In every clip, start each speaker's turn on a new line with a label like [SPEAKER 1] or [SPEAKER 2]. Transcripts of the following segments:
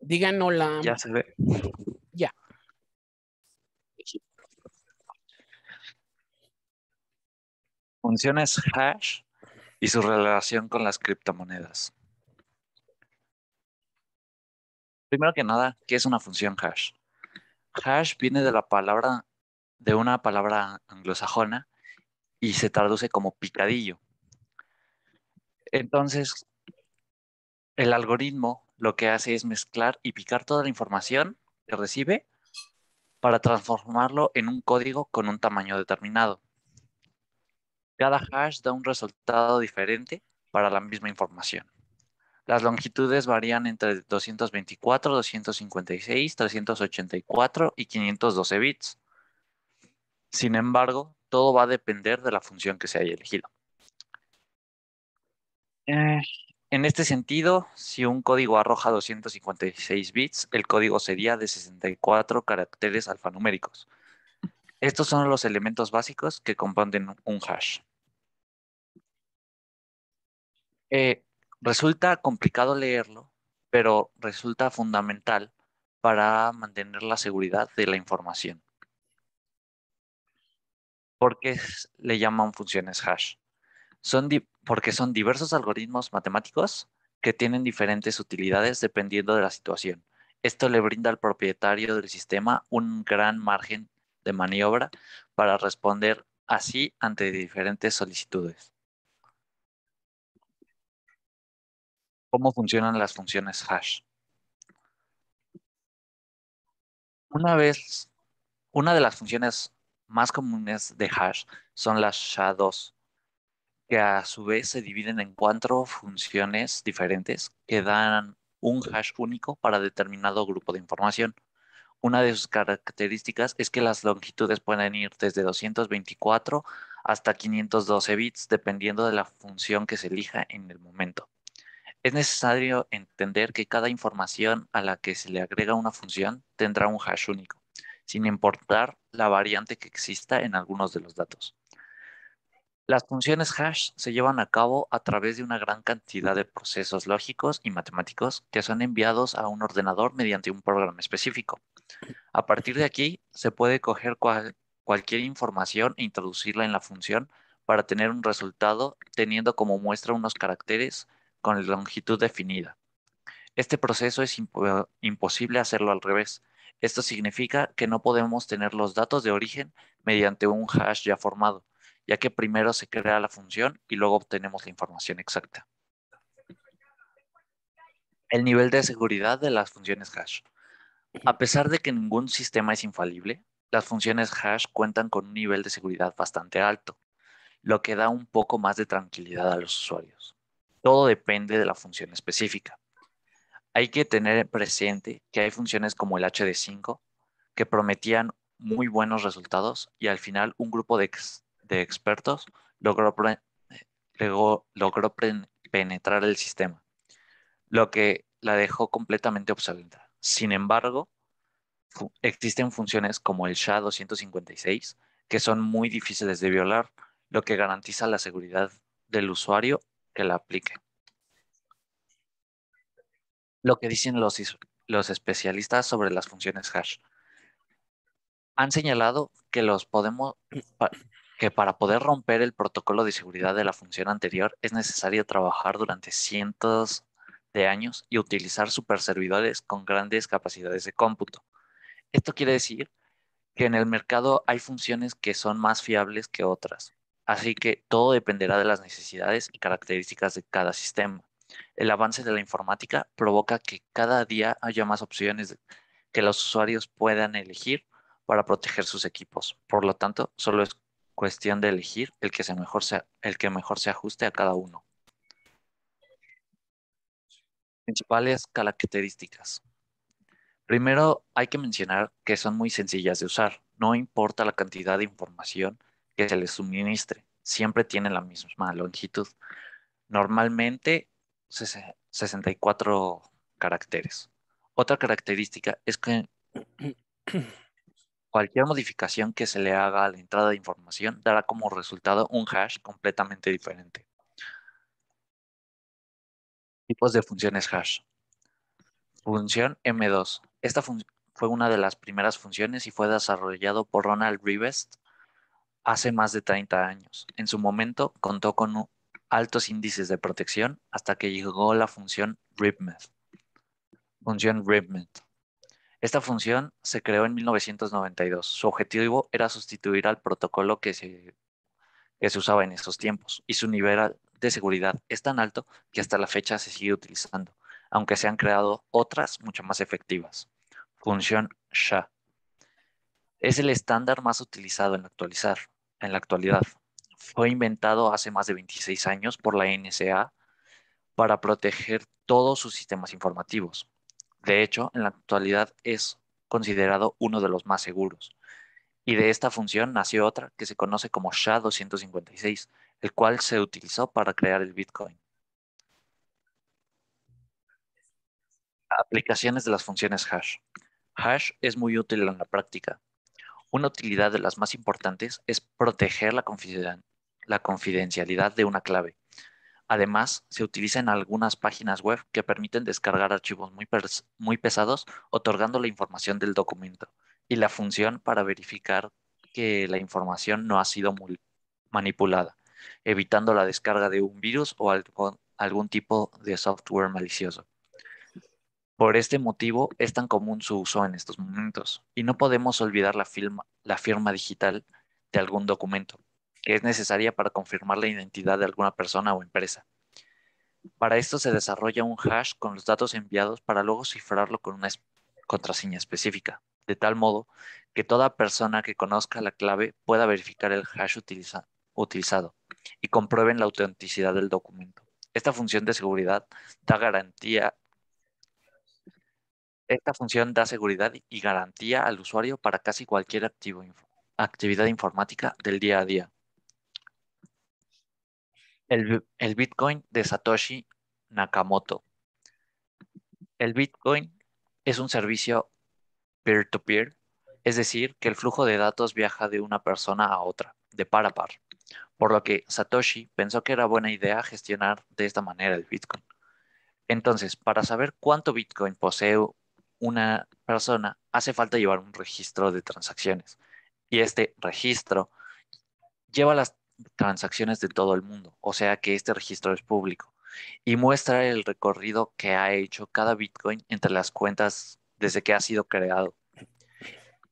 [SPEAKER 1] Díganos la... Ya se ve. Ya.
[SPEAKER 2] Funciones hash y su relación con las criptomonedas. Primero que nada, ¿qué es una función hash? Hash viene de la palabra, de una palabra anglosajona y se traduce como picadillo. Entonces, el algoritmo lo que hace es mezclar y picar toda la información que recibe para transformarlo en un código con un tamaño determinado. Cada hash da un resultado diferente para la misma información. Las longitudes varían entre 224, 256, 384 y 512 bits. Sin embargo, todo va a depender de la función que se haya elegido. Eh, en este sentido, si un código arroja 256 bits, el código sería de 64 caracteres alfanuméricos. Estos son los elementos básicos que componen un hash. Eh, resulta complicado leerlo, pero resulta fundamental para mantener la seguridad de la información. Porque le llaman funciones hash? porque son diversos algoritmos matemáticos que tienen diferentes utilidades dependiendo de la situación. Esto le brinda al propietario del sistema un gran margen de maniobra para responder así ante diferentes solicitudes. ¿Cómo funcionan las funciones hash? Una vez, una de las funciones más comunes de hash son las SHA-2, que a su vez se dividen en cuatro funciones diferentes que dan un hash único para determinado grupo de información. Una de sus características es que las longitudes pueden ir desde 224 hasta 512 bits dependiendo de la función que se elija en el momento. Es necesario entender que cada información a la que se le agrega una función tendrá un hash único, sin importar la variante que exista en algunos de los datos. Las funciones hash se llevan a cabo a través de una gran cantidad de procesos lógicos y matemáticos que son enviados a un ordenador mediante un programa específico. A partir de aquí, se puede coger cualquier información e introducirla en la función para tener un resultado teniendo como muestra unos caracteres con longitud definida. Este proceso es imposible hacerlo al revés. Esto significa que no podemos tener los datos de origen mediante un hash ya formado ya que primero se crea la función y luego obtenemos la información exacta. El nivel de seguridad de las funciones hash. A pesar de que ningún sistema es infalible, las funciones hash cuentan con un nivel de seguridad bastante alto, lo que da un poco más de tranquilidad a los usuarios. Todo depende de la función específica. Hay que tener presente que hay funciones como el HD5 que prometían muy buenos resultados y al final un grupo de, de expertos logró, logró, penetrar el sistema, lo que la dejó completamente obsoleta. Sin embargo, existen funciones como el SHA-256 que son muy difíciles de violar, lo que garantiza la seguridad del usuario que la aplique. Lo que dicen los, los especialistas sobre las funciones hash. Han señalado que los podemos, que para poder romper el protocolo de seguridad de la función anterior es necesario trabajar durante cientos de años y utilizar superservidores con grandes capacidades de cómputo. Esto quiere decir que en el mercado hay funciones que son más fiables que otras, así que todo dependerá de las necesidades y características de cada sistema. El avance de la informática provoca que cada día haya más opciones que los usuarios puedan elegir para proteger sus equipos. Por lo tanto, solo es cuestión de elegir el que, mejor el que mejor se ajuste a cada uno. Principales características. Primero hay que mencionar que son muy sencillas de usar. No importa la cantidad de información que se les suministre, siempre tienen la misma longitud. Normalmente 64 caracteres. Otra característica es que Cualquier modificación que se le haga a la entrada de información dará como resultado un hash completamente diferente. Tipos de funciones hash. Función M2. Esta fue una de las primeras funciones y fue desarrollado por Ronald Rivest hace más de 30 años. En su momento contó con altos índices de protección hasta que llegó la función RIPMED. Función RIPMED. Esta función se creó en 1992. Su objetivo era sustituir al protocolo que se, usaba en esos tiempos y su nivel de seguridad es tan alto que hasta la fecha se sigue utilizando, aunque se han creado otras mucho más efectivas. Función SHA es el estándar más utilizado en actualizar, en la actualidad. Fue inventado hace más de 26 años por la NSA para proteger todos sus sistemas informativos. De hecho, en la actualidad es considerado uno de los más seguros. Y de esta función nació otra que se conoce como SHA-256, el cual se utilizó para crear el Bitcoin. Aplicaciones de las funciones hash. Hash es muy útil en la práctica. Una utilidad de las más importantes es proteger la, confidencialidad de una clave. Además, se utiliza en algunas páginas web que permiten descargar archivos muy, pesados, otorgando la información del documento y la función para verificar que la información no ha sido manipulada, evitando la descarga de un virus o algún tipo de software malicioso. Por este motivo es tan común su uso en estos momentos y no podemos olvidar la firma digital de algún documento, que es necesaria para confirmar la identidad de alguna persona o empresa. Para esto se desarrolla un hash con los datos enviados para luego cifrarlo con una contraseña específica, de tal modo que toda persona que conozca la clave pueda verificar el hash utilizado y comprueben la autenticidad del documento. Esta función de seguridad da garantía esta función da seguridad y garantía al usuario para casi cualquier actividad informática del día a día, el, Bitcoin de Satoshi Nakamoto. El Bitcoin es un servicio peer-to-peer, es decir, que el flujo de datos viaja de una persona a otra, de par a par, por lo que Satoshi pensó que era buena idea gestionar de esta manera el Bitcoin. Entonces, para saber cuánto Bitcoin posee una persona, hace falta llevar un registro de transacciones. Y este registro lleva las transacciones de todo el mundo, o sea que este registro es público y muestra el recorrido que ha hecho cada Bitcoin entre las cuentas desde que ha sido creado.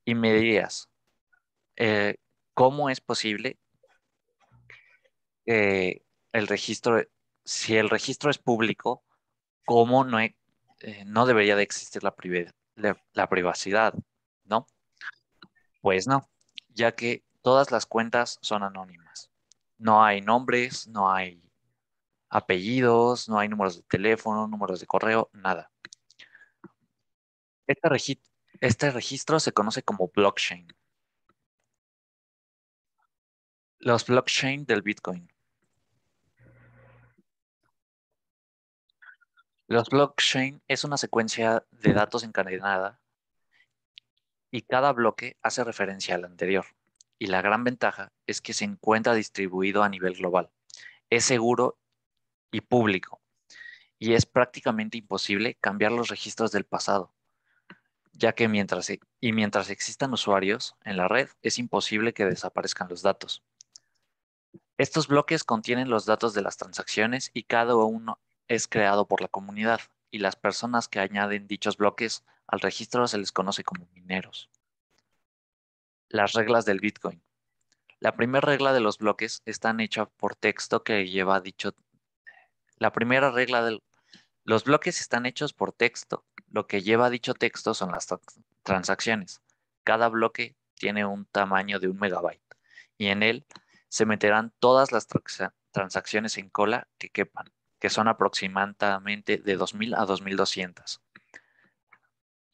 [SPEAKER 2] Y me dirías, eh, ¿cómo es posible el registro, si el registro es público, cómo no, e, eh, no debería de existir la, la privacidad? ¿No? Pues no, ya que todas las cuentas son anónimas no hay nombres, no hay apellidos, no hay números de teléfono, números de correo, nada. Este, este registro se conoce como blockchain. Los blockchain del Bitcoin. Los blockchain es una secuencia de datos encadenada y cada bloque hace referencia al anterior y la gran ventaja es que se encuentra distribuido a nivel global. Es seguro y público y es prácticamente imposible cambiar los registros del pasado, ya que mientras, e, y mientras existan usuarios en la red es imposible que desaparezcan los datos. Estos bloques contienen los datos de las transacciones y cada uno es creado por la comunidad y las personas que añaden dichos bloques al registro se les conoce como mineros las reglas del Bitcoin. La primera regla de los bloques están hechas por texto que lleva dicho... La primera regla del... Los bloques están hechos por texto. Lo que lleva dicho texto son las transacciones. Cada bloque tiene un tamaño de un megabyte y en él se meterán todas las transacciones en cola que quepan, que son aproximadamente de 2.000 a 2.200.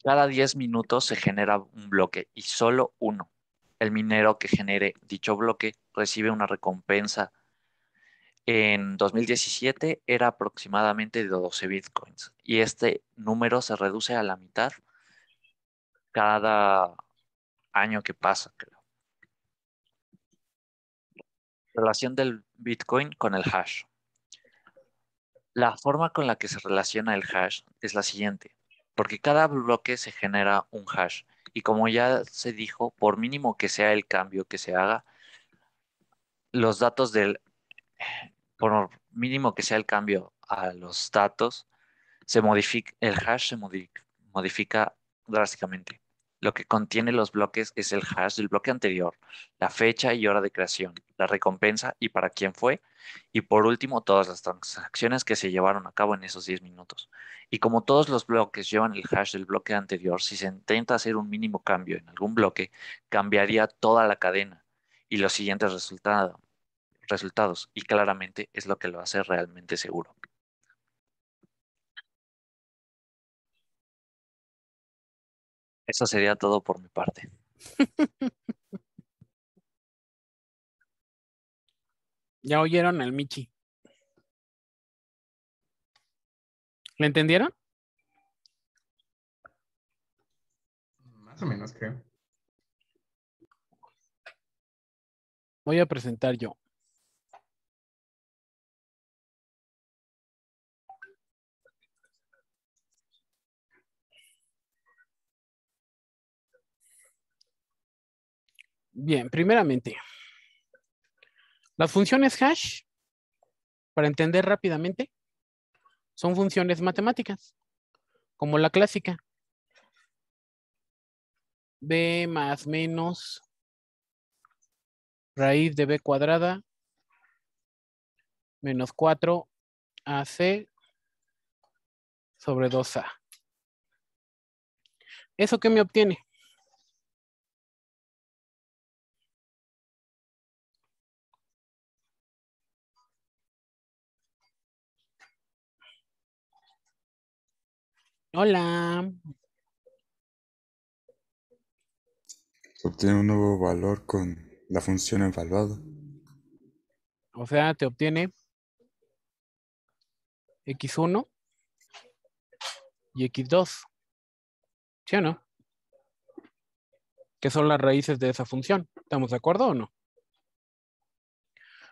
[SPEAKER 2] Cada 10 minutos se genera un bloque y solo uno el minero que genere dicho bloque recibe una recompensa. En 2017 era aproximadamente de 12 bitcoins y este número se reduce a la mitad cada año que pasa, Relación del bitcoin con el hash. La forma con la que se relaciona el hash es la siguiente, porque cada bloque se genera un hash y como ya se dijo, por mínimo que sea el cambio que se haga, los datos del, por mínimo que sea el cambio a los datos, se modifica, el hash se modifica, modifica drásticamente. Lo que contiene los bloques es el hash del bloque anterior, la fecha y hora de creación, la recompensa y para quién fue, y por último todas las transacciones que se llevaron a cabo en esos 10 minutos. Y como todos los bloques llevan el hash del bloque anterior, si se intenta hacer un mínimo cambio en algún bloque, cambiaría toda la cadena y los siguientes resultados, y claramente es lo que lo hace realmente seguro.
[SPEAKER 1] Eso sería todo por mi parte. ya oyeron al Michi. ¿Le entendieron? Más o menos, creo. Voy a presentar yo. Bien, primeramente, las funciones hash,
[SPEAKER 3] para entender rápidamente, son funciones matemáticas, como la clásica. B más menos raíz de B cuadrada menos 4 AC sobre 2A.
[SPEAKER 1] ¿Eso qué me obtiene? Hola.
[SPEAKER 4] obtiene un nuevo valor con la función evaluada.
[SPEAKER 3] O sea, te obtiene x1 y x2. ¿Sí o no? Que son las raíces de esa función. ¿Estamos de acuerdo o no?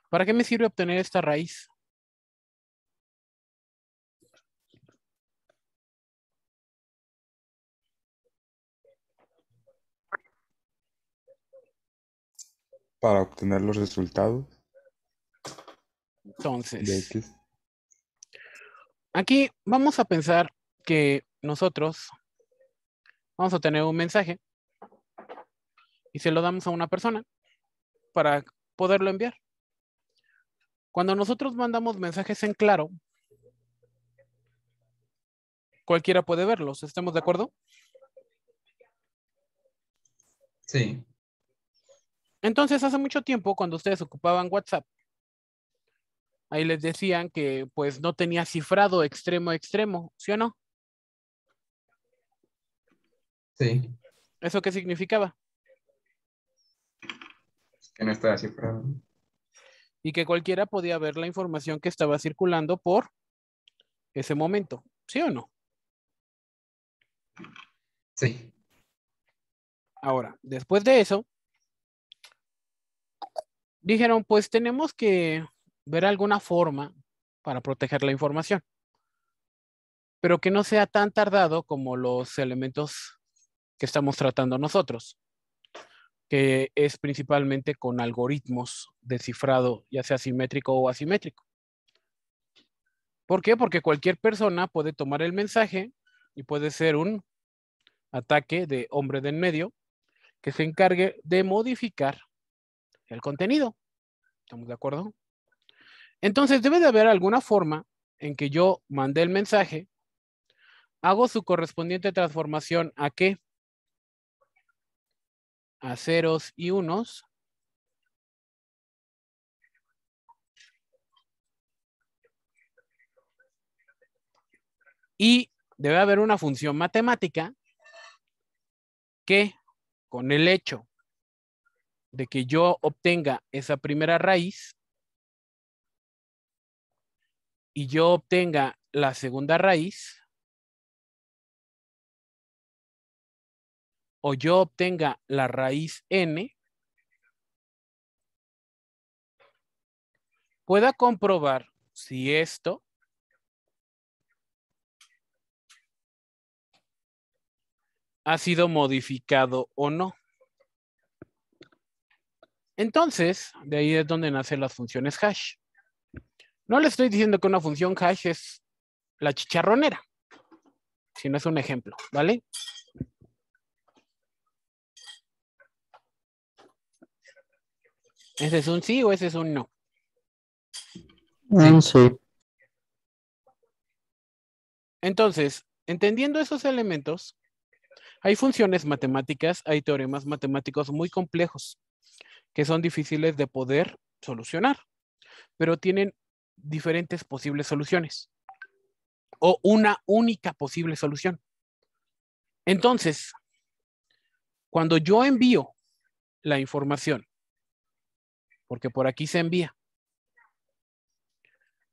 [SPEAKER 3] ¿Para qué me sirve obtener
[SPEAKER 1] esta raíz? para obtener los resultados.
[SPEAKER 3] Entonces, aquí vamos a pensar que nosotros vamos a tener un mensaje y se lo damos a una persona para poderlo enviar. Cuando nosotros mandamos mensajes en claro, cualquiera puede verlos, ¿estamos de acuerdo? Sí. Entonces, hace mucho tiempo, cuando ustedes ocupaban WhatsApp, ahí les decían que pues no tenía cifrado extremo a extremo, ¿sí o no? Sí. ¿Eso qué significaba?
[SPEAKER 1] Que no estaba cifrado.
[SPEAKER 3] Y que cualquiera podía ver la información que estaba circulando por ese momento, ¿sí o no? Sí. Ahora, después de eso, dijeron, pues tenemos que ver alguna forma para proteger la información, pero que no sea tan tardado como los elementos que estamos tratando nosotros, que es principalmente con algoritmos de cifrado, ya sea simétrico o asimétrico. ¿Por qué? Porque cualquier persona puede tomar el mensaje y puede ser un ataque de hombre de en medio que se encargue de modificar el contenido. ¿Estamos de acuerdo? Entonces debe de haber alguna forma en que yo mandé el mensaje, hago su correspondiente transformación a qué? A ceros y unos. Y debe haber una función matemática que con el hecho de que yo obtenga esa primera raíz
[SPEAKER 1] y yo obtenga la segunda raíz o yo obtenga la raíz n, pueda
[SPEAKER 3] comprobar si esto ha sido modificado o no. Entonces, de ahí es donde nacen las funciones hash. No le estoy diciendo que una función hash es la chicharronera, sino es un ejemplo, ¿vale? ¿Ese es un sí o ese es un no?
[SPEAKER 1] Un sí.
[SPEAKER 3] Entonces, entendiendo esos elementos, hay funciones matemáticas, hay teoremas matemáticos muy complejos que son difíciles de poder solucionar, pero tienen diferentes posibles soluciones o una única posible solución. Entonces, cuando yo envío la información, porque por aquí se envía,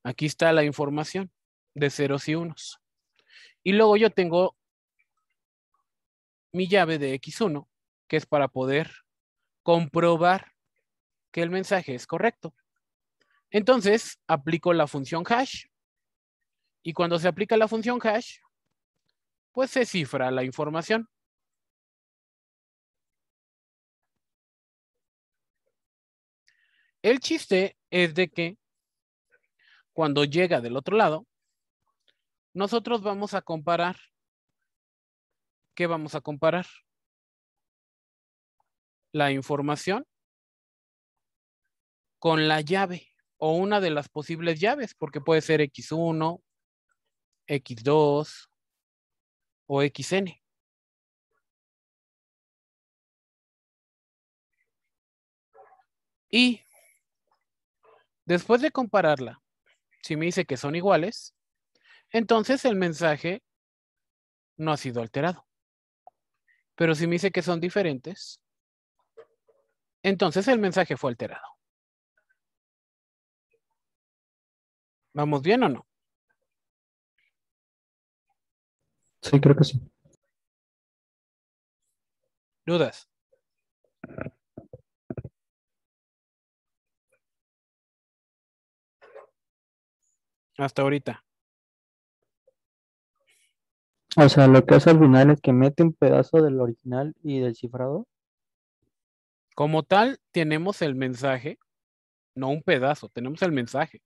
[SPEAKER 3] aquí está la información de ceros y unos. Y luego yo tengo mi llave de X1, que es para poder comprobar que el mensaje es correcto. Entonces, aplico la función hash y cuando se aplica la función hash,
[SPEAKER 1] pues se cifra la información. El chiste es de que
[SPEAKER 3] cuando llega del otro lado, nosotros vamos a comparar. ¿Qué vamos a comparar? La información con la llave o una de las
[SPEAKER 1] posibles llaves, porque puede ser X1, X2 o XN. Y después de
[SPEAKER 3] compararla, si me dice que son iguales, entonces el mensaje no ha sido alterado. Pero si me dice que son diferentes,
[SPEAKER 1] entonces el mensaje fue alterado. ¿Vamos bien o no? Sí, creo que sí. ¿Dudas? Hasta ahorita.
[SPEAKER 4] O sea, lo que hace al final es que mete un pedazo del original y del cifrado.
[SPEAKER 3] Como tal, tenemos el mensaje, no un pedazo, tenemos el mensaje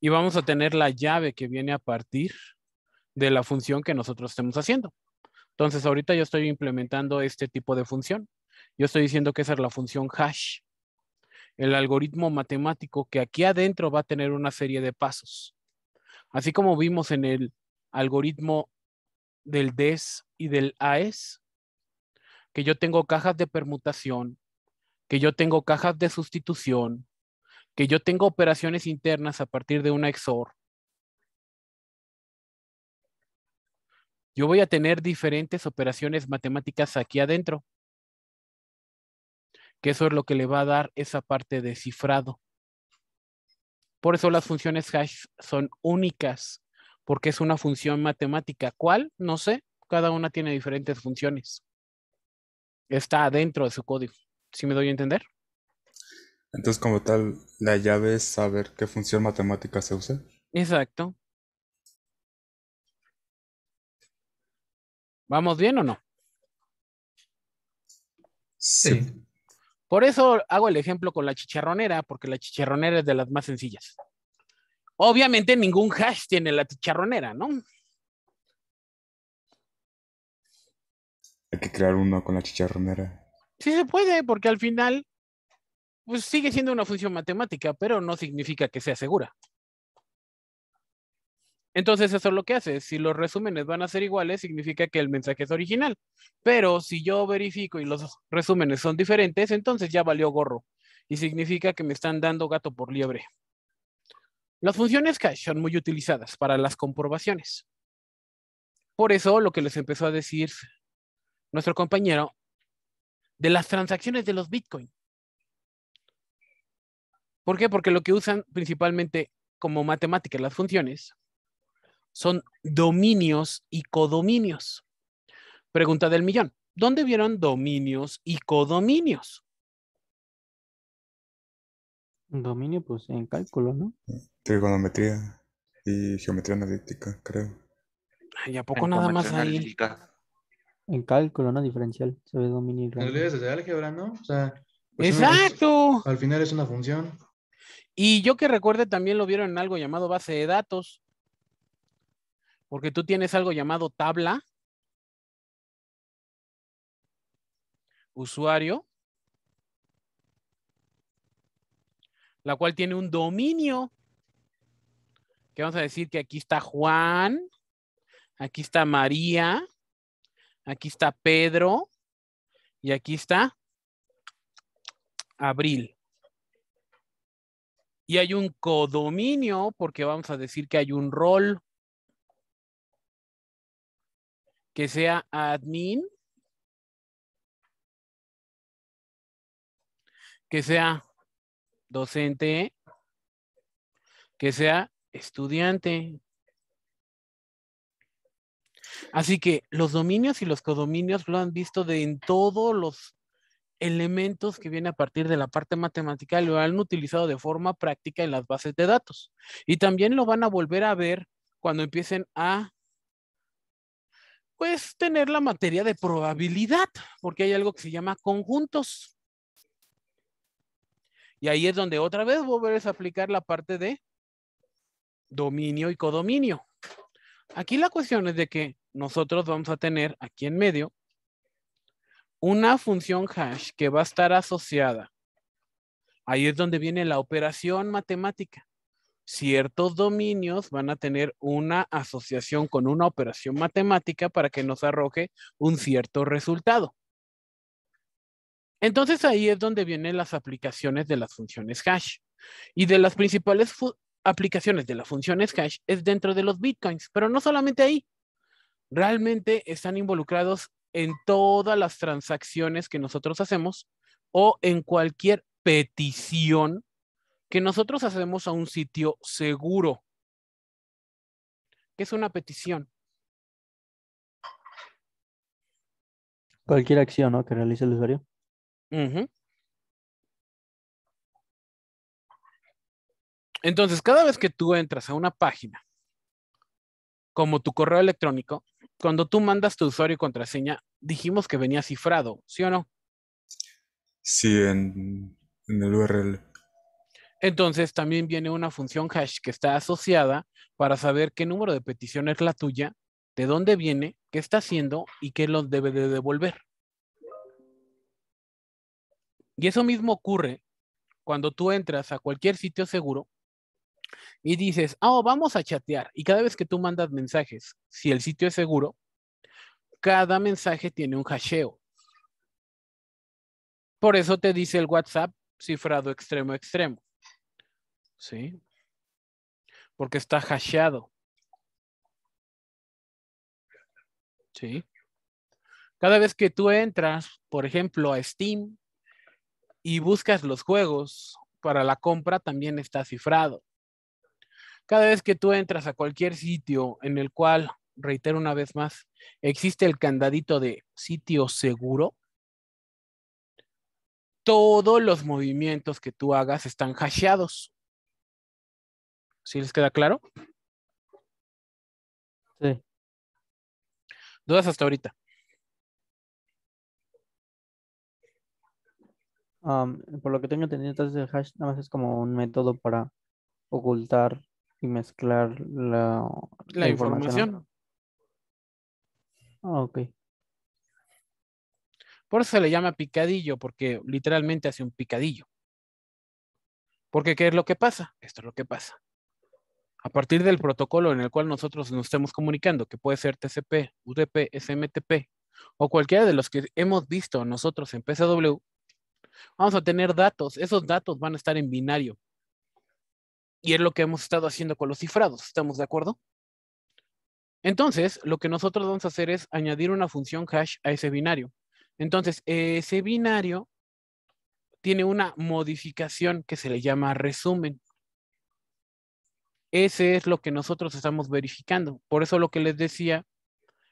[SPEAKER 3] y vamos a tener la llave que viene a partir de la función que nosotros estemos haciendo. Entonces, ahorita yo estoy implementando este tipo de función. Yo estoy diciendo que esa es la función hash. El algoritmo matemático que aquí adentro va a tener una serie de pasos. Así como vimos en el algoritmo del DES y del AES, que yo tengo cajas de permutación, que yo tengo cajas de sustitución, que yo tengo operaciones internas a partir de una XOR, yo voy a tener diferentes operaciones matemáticas aquí adentro. Que eso es lo que le va a dar esa parte de cifrado. Por eso las funciones hash son únicas, porque es una función matemática. ¿Cuál? No sé. Cada una tiene diferentes funciones. Está adentro de su código. ¿Sí me doy a entender?
[SPEAKER 4] Entonces, como tal, la llave es
[SPEAKER 1] saber qué función matemática se usa.
[SPEAKER 3] Exacto. ¿Vamos bien o no? Sí. Por eso hago el ejemplo con la chicharronera, porque la chicharronera es de las más sencillas. Obviamente ningún hash tiene la chicharronera, ¿no?
[SPEAKER 1] Hay que crear uno con la chicharronera.
[SPEAKER 3] Sí se puede, porque al final pues sigue siendo una función matemática, pero no significa que sea segura. Entonces eso es lo que hace. Si los resúmenes van a ser iguales, significa que el mensaje es original. Pero si yo verifico y los resúmenes son diferentes, entonces ya valió gorro. Y significa que me están dando gato por liebre. Las funciones cache son muy utilizadas para las comprobaciones. Por eso lo que les empezó a decir nuestro compañero de las transacciones de los Bitcoin. ¿Por qué? Porque lo que usan principalmente como matemática las funciones son dominios y codominios. Pregunta del millón. ¿Dónde vieron dominios
[SPEAKER 4] y codominios? Dominio, pues en cálculo, ¿no?
[SPEAKER 1] Trigonometría y geometría analítica, creo.
[SPEAKER 4] ¿Y ¿a poco nada más ahí? En cálculo, ¿no? Diferencial, se ve dominio y álgebra, ¿no? O sea, pues, Exacto. al final es una función. Y
[SPEAKER 3] yo que recuerde también lo vieron en algo llamado base de datos, porque tú tienes algo llamado tabla, usuario, la cual tiene un dominio, que vamos a decir que aquí está Juan, aquí está María, aquí está Pedro y aquí está Abril y hay un codominio porque vamos a decir que hay un rol
[SPEAKER 1] que sea admin, que sea docente, que sea estudiante.
[SPEAKER 3] Así que los dominios y los codominios lo han visto de en todos los elementos que viene a partir de la parte matemática lo han utilizado de forma práctica en las bases de datos. Y también lo van a volver a ver cuando empiecen a pues tener la materia de probabilidad, porque hay algo que se llama conjuntos. Y ahí es donde otra vez volver a aplicar la parte de dominio y codominio. Aquí la cuestión es de que nosotros vamos a tener aquí en medio una función hash que va a estar asociada, ahí es donde viene la operación matemática. Ciertos dominios van a tener una asociación con una operación matemática para que nos arroje un cierto resultado. Entonces ahí es donde vienen las aplicaciones de las funciones hash. Y de las principales aplicaciones de las funciones hash es dentro de los bitcoins, pero no solamente ahí. Realmente están involucrados en todas las transacciones que nosotros hacemos o en cualquier petición que nosotros hacemos a un sitio seguro. ¿Qué es una petición?
[SPEAKER 1] Cualquier acción ¿no? que realice el usuario. Entonces, cada vez que tú entras a una página como tu correo
[SPEAKER 3] electrónico, cuando tú mandas tu usuario y contraseña, dijimos que venía cifrado, ¿sí o no?
[SPEAKER 4] Sí, en, el URL.
[SPEAKER 3] Entonces también viene una función hash que está asociada para saber qué número de petición es la tuya, de dónde viene, qué está haciendo y qué lo debe de devolver. Y eso mismo ocurre cuando tú entras a cualquier sitio seguro y dices, oh, vamos a chatear. Y cada vez que tú mandas mensajes, si el sitio es seguro, cada mensaje tiene un hasheo. Por eso te dice el WhatsApp cifrado extremo extremo. ¿Sí? Porque está hasheado. ¿Sí? Cada vez que tú entras, por ejemplo, a Steam y buscas los juegos para la compra, también está cifrado. Cada vez que tú entras a cualquier sitio en el cual, reitero una vez más, existe el candadito de sitio seguro, todos los movimientos que tú hagas están hasheados.
[SPEAKER 1] ¿Sí les queda claro? Sí. ¿Dudas hasta ahorita?
[SPEAKER 4] por lo que tengo entendido, entonces el hash nada más es como un método para ocultar y mezclar la, información. Ah, ok.
[SPEAKER 3] Por eso se le llama picadillo, porque literalmente hace un picadillo. Porque ¿qué es lo que pasa? Esto es lo que pasa. A partir del protocolo en el cual nosotros nos estemos comunicando, que puede ser TCP, UDP, SMTP, o cualquiera de los que hemos visto nosotros en PCW, vamos a tener datos. Esos datos van a estar en binario. Y es lo que hemos estado haciendo con los cifrados, ¿estamos de acuerdo? Entonces, lo que nosotros vamos a hacer es añadir una función hash a ese binario. Entonces, ese binario tiene una modificación que se le llama resumen. Ese es lo que nosotros estamos verificando. Por eso lo que les decía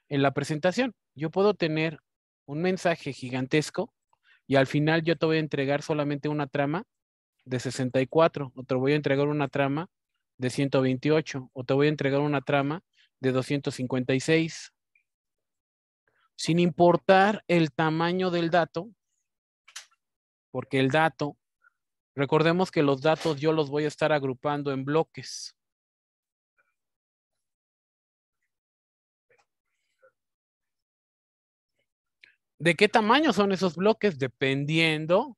[SPEAKER 3] en la presentación, yo puedo tener un mensaje gigantesco y al final yo te voy a entregar solamente una trama de 64, o te voy a entregar una trama de 128, o te voy a entregar una trama de 256. Sin importar el tamaño del dato, porque el dato, recordemos que los datos yo los voy a estar
[SPEAKER 1] agrupando en bloques. ¿De qué tamaño son esos bloques?
[SPEAKER 3] Dependiendo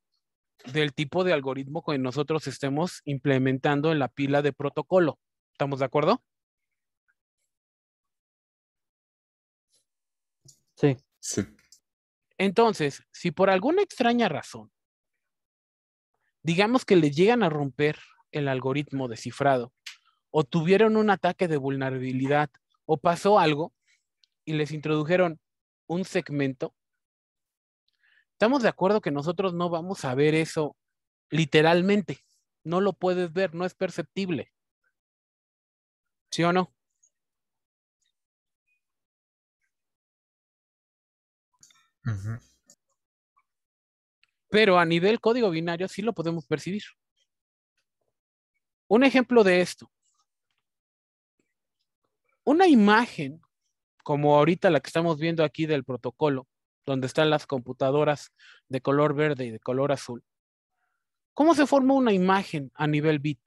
[SPEAKER 3] del tipo de algoritmo que nosotros estemos implementando en la pila de protocolo. ¿Estamos de acuerdo?
[SPEAKER 1] Sí. Sí.
[SPEAKER 3] Entonces, si por alguna extraña razón, digamos que le llegan a romper el algoritmo de cifrado, o tuvieron un ataque de vulnerabilidad, o pasó algo y les introdujeron un segmento, Estamos de acuerdo que nosotros no vamos a ver eso literalmente. No lo puedes ver, no es
[SPEAKER 1] perceptible. ¿Sí o no? Pero a nivel código binario sí lo podemos percibir.
[SPEAKER 3] Un ejemplo de esto. Una imagen, como ahorita la que estamos viendo aquí del protocolo, donde están las computadoras de color verde y de color azul. ¿Cómo se forma una imagen a nivel bit?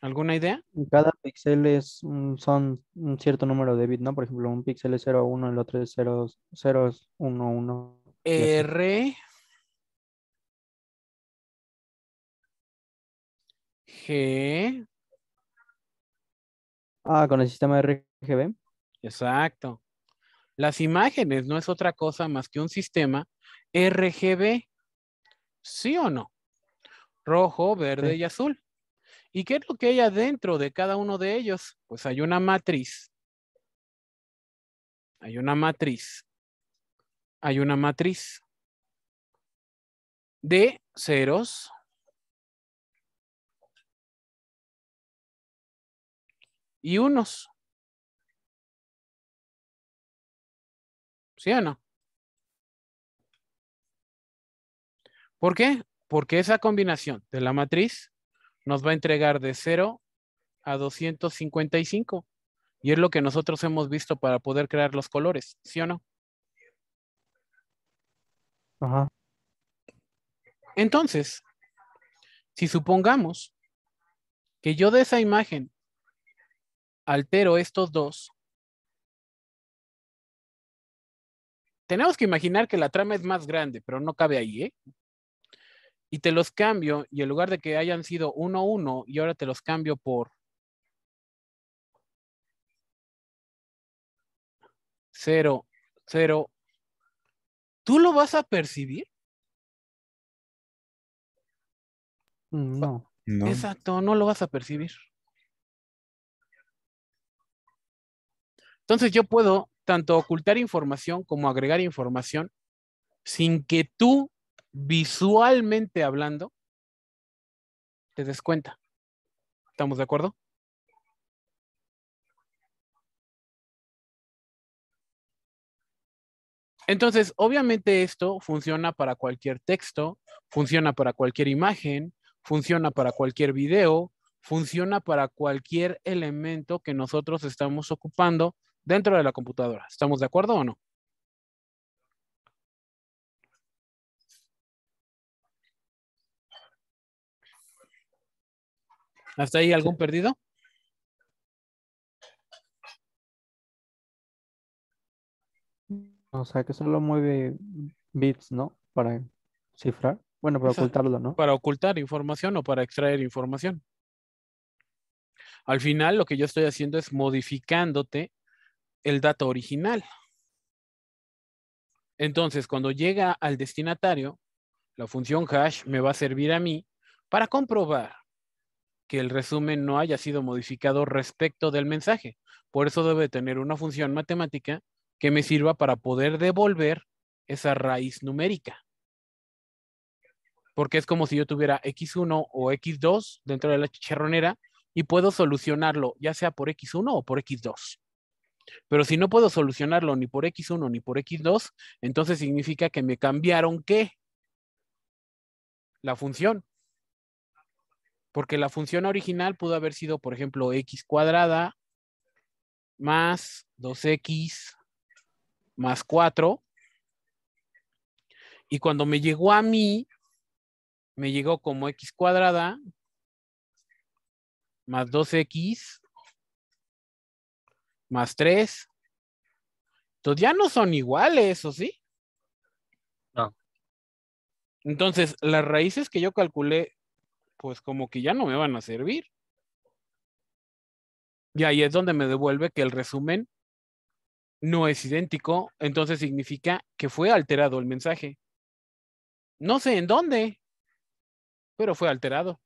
[SPEAKER 4] ¿Alguna idea? Cada píxel es son un cierto número de bits, ¿no? Por ejemplo, un píxel es 0, 1, el otro es 0, 0, 1,
[SPEAKER 1] 1. R. G. Ah, con
[SPEAKER 4] el sistema RGB.
[SPEAKER 3] Exacto. Las imágenes no es otra cosa más que un sistema RGB, ¿sí o no? Rojo, verde y azul. ¿Y qué es lo que hay adentro de cada uno de ellos? Pues hay una matriz. Hay una matriz.
[SPEAKER 1] Hay una matriz de ceros. Y unos. ¿Sí o no? ¿Por qué? Porque esa combinación de
[SPEAKER 3] la matriz nos va a entregar de 0 a 255. Y es lo que nosotros hemos visto para poder crear los colores, ¿sí o no? Ajá. Entonces,
[SPEAKER 1] si supongamos que yo de esa imagen altero estos dos tenemos que
[SPEAKER 3] imaginar que la trama es más grande, pero no cabe ahí, ¿eh? Y te los cambio, y en lugar de que hayan sido 1-1, uno, y ahora te los cambio por
[SPEAKER 1] cero, cero. ¿tú lo vas a percibir? No. no. Exacto, no lo vas a percibir.
[SPEAKER 3] Entonces yo puedo tanto ocultar información como agregar información sin que tú visualmente hablando
[SPEAKER 1] te des cuenta. ¿Estamos de acuerdo? Entonces,
[SPEAKER 3] obviamente esto funciona para cualquier texto, funciona para cualquier imagen, funciona para cualquier video, funciona para cualquier elemento que nosotros
[SPEAKER 1] estamos ocupando dentro de la computadora. ¿Estamos de acuerdo o no? ¿Hasta ahí algún perdido? O sea que solo mueve
[SPEAKER 4] bits, ¿no? Para cifrar. Bueno, para ocultarlo, ¿no?
[SPEAKER 3] Para ocultar información o para extraer información. Al final lo que yo estoy haciendo es modificándote el dato original. Entonces, cuando llega al destinatario, la función hash me va a servir a mí para comprobar que el resumen no haya sido modificado respecto del mensaje. Por eso debe tener una función matemática que me sirva para poder devolver esa raíz numérica. Porque es como si yo tuviera x1 o x2 dentro de la chicharronera y puedo solucionarlo ya sea por x1 o por x2. Pero si no puedo solucionarlo ni por X1 ni por X2, entonces significa que me cambiaron qué? La función. Porque la función original pudo haber sido, por ejemplo, x cuadrada más 2x más 4. Y cuando me llegó a mí, me llegó como x cuadrada más 2x más 3. Entonces ya no son iguales, ¿o sí? No. Entonces, las raíces que yo calculé, pues como que ya no me van a servir. Y ahí es donde me devuelve que el resumen no es idéntico, entonces significa que fue alterado el mensaje. No sé en dónde, pero fue alterado.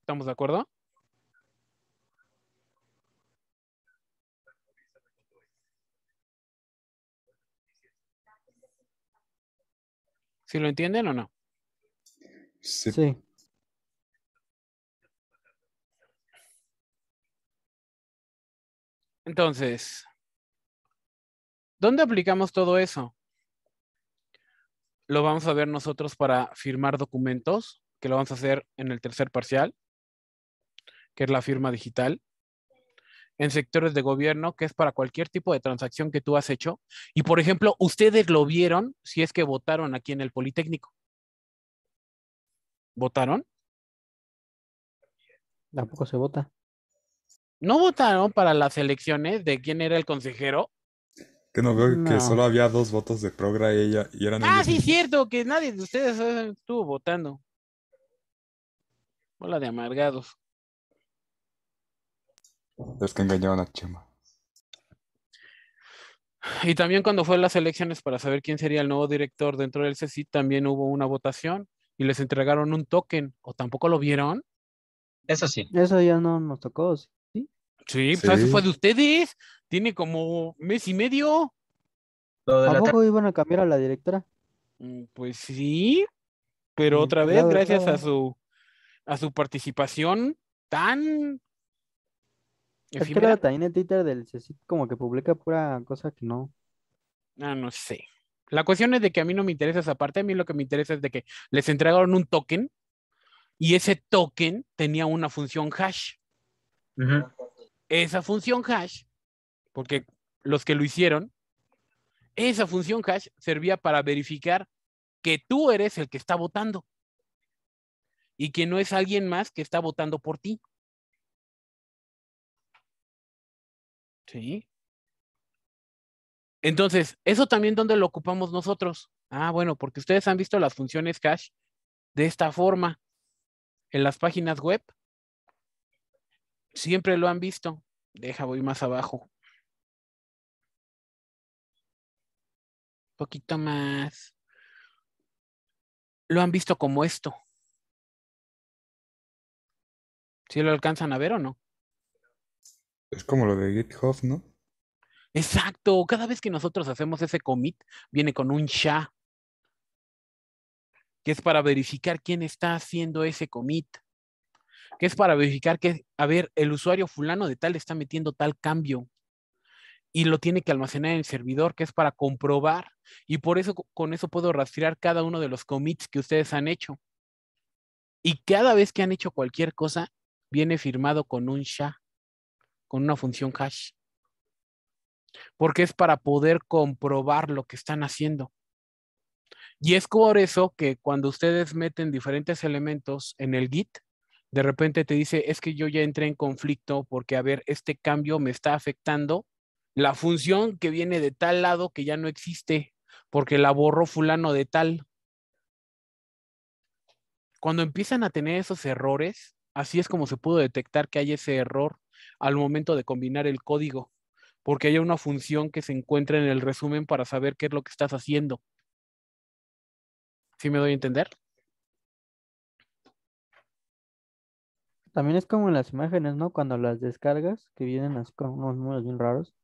[SPEAKER 3] ¿Estamos de acuerdo?
[SPEAKER 1] Si lo entienden o no? Sí. sí. Entonces,
[SPEAKER 3] ¿dónde aplicamos todo eso? Lo vamos a ver nosotros para firmar documentos, que lo vamos a hacer en el tercer parcial, que es la firma digital en sectores de gobierno, que es para cualquier tipo de transacción que tú has hecho. Y, por ejemplo, ustedes lo vieron si es que votaron aquí en el Politécnico. ¿Votaron?
[SPEAKER 1] Tampoco se vota.
[SPEAKER 3] ¿No votaron para las elecciones de quién era el consejero?
[SPEAKER 4] Que no veo que solo había dos votos de Progra y ella y eran. Ah, sí,
[SPEAKER 3] es cierto, que nadie de ustedes estuvo votando. Hola de amargados.
[SPEAKER 4] Los que engañaron a Chema.
[SPEAKER 3] Y también cuando fue las elecciones para saber quién sería el nuevo director dentro del CECI, también hubo una votación y les entregaron un token, o tampoco lo vieron. Eso sí.
[SPEAKER 4] Eso ya no nos tocó, ¿sí? Sí, eso pues, fue de
[SPEAKER 3] ustedes. Tiene como mes y medio.
[SPEAKER 4] ¿A iban a cambiar a la directora?
[SPEAKER 3] Mm, pues sí, pero mm, otra vez, gracias a su a su participación tan
[SPEAKER 4] es que el Twitter del CECIT como que publica pura cosa que no.
[SPEAKER 3] Ah, no sé. La cuestión es de que a mí no me interesa esa parte, a mí lo que me interesa es de que les entregaron un token y ese token tenía una función hash. Esa función hash, porque los que lo hicieron, esa función hash servía para verificar que tú eres el que está
[SPEAKER 1] votando y que no es alguien más que está votando por ti. ¿Sí?
[SPEAKER 3] Entonces, eso también donde lo ocupamos nosotros. Ah, bueno, porque ustedes han visto las funciones cache de esta forma en las páginas web.
[SPEAKER 1] Siempre lo han visto. Deja, voy más abajo. Un poquito más. Lo han visto como esto. ¿Sí lo alcanzan a ver o no? Es como lo de GitHub, ¿no?
[SPEAKER 3] Exacto, cada vez que nosotros hacemos ese commit, viene con un SHA, que es para verificar quién está haciendo ese commit, que es para verificar que, a ver, el usuario fulano de tal está metiendo tal cambio y lo tiene que almacenar en el servidor, que es para comprobar. Y por eso, con eso puedo rastrear cada uno de los commits que ustedes han hecho. Y cada vez que han hecho cualquier cosa, viene firmado con un SHA con una función hash. Porque es para poder comprobar lo que están haciendo. Y es por eso que cuando ustedes meten diferentes elementos en el Git, de repente te dice, es que yo ya entré en conflicto porque, a ver, este cambio me está afectando la función que viene de tal lado que ya no existe porque la borró fulano de tal. Cuando empiezan a tener esos errores, así es como se pudo detectar que hay ese error al momento de combinar el código, porque hay una función que se encuentra en el resumen para saber qué es lo que estás haciendo. ¿Sí me doy a entender?
[SPEAKER 4] También es como en las imágenes, ¿no? Cuando las descargas, que vienen con unos números bien raros.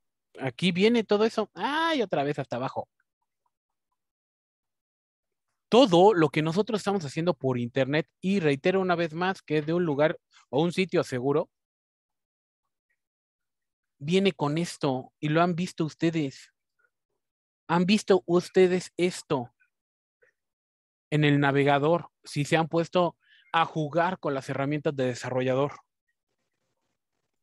[SPEAKER 4] Aquí viene todo eso. ¡Ay! otra vez hasta abajo. Todo lo que nosotros
[SPEAKER 3] estamos haciendo por Internet, y reitero una vez más que es de un lugar o un sitio seguro, viene con esto y lo han visto ustedes. Han visto ustedes esto en el navegador, si se han puesto a jugar con las herramientas de desarrollador.